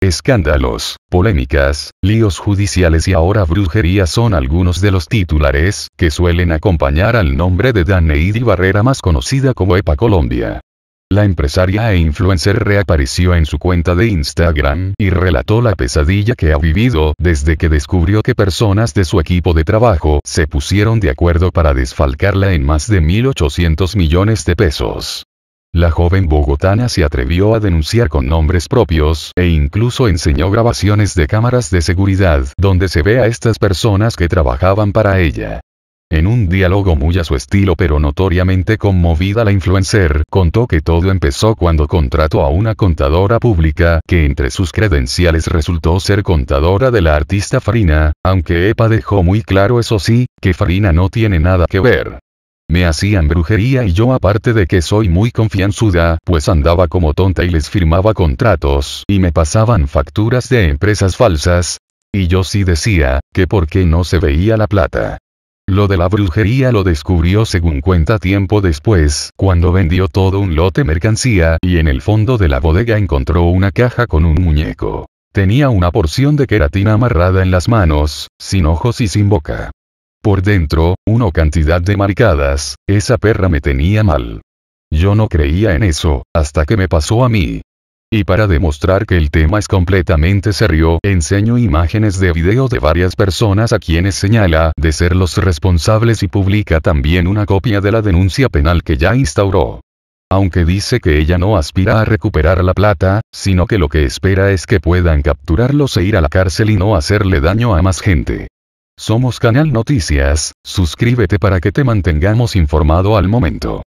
Escándalos, polémicas, líos judiciales y ahora brujería son algunos de los titulares que suelen acompañar al nombre de Daneidi Barrera más conocida como EPA Colombia. La empresaria e influencer reapareció en su cuenta de Instagram y relató la pesadilla que ha vivido desde que descubrió que personas de su equipo de trabajo se pusieron de acuerdo para desfalcarla en más de 1.800 millones de pesos. La joven bogotana se atrevió a denunciar con nombres propios e incluso enseñó grabaciones de cámaras de seguridad donde se ve a estas personas que trabajaban para ella. En un diálogo muy a su estilo pero notoriamente conmovida la influencer contó que todo empezó cuando contrató a una contadora pública que entre sus credenciales resultó ser contadora de la artista Farina, aunque EPA dejó muy claro eso sí, que Farina no tiene nada que ver. Me hacían brujería y yo aparte de que soy muy confianzuda, pues andaba como tonta y les firmaba contratos y me pasaban facturas de empresas falsas. Y yo sí decía, que por qué no se veía la plata. Lo de la brujería lo descubrió según cuenta tiempo después, cuando vendió todo un lote mercancía y en el fondo de la bodega encontró una caja con un muñeco. Tenía una porción de queratina amarrada en las manos, sin ojos y sin boca. Por dentro, una cantidad de maricadas, esa perra me tenía mal. Yo no creía en eso, hasta que me pasó a mí. Y para demostrar que el tema es completamente serio, enseño imágenes de video de varias personas a quienes señala de ser los responsables y publica también una copia de la denuncia penal que ya instauró. Aunque dice que ella no aspira a recuperar la plata, sino que lo que espera es que puedan capturarlos e ir a la cárcel y no hacerle daño a más gente. Somos Canal Noticias, suscríbete para que te mantengamos informado al momento.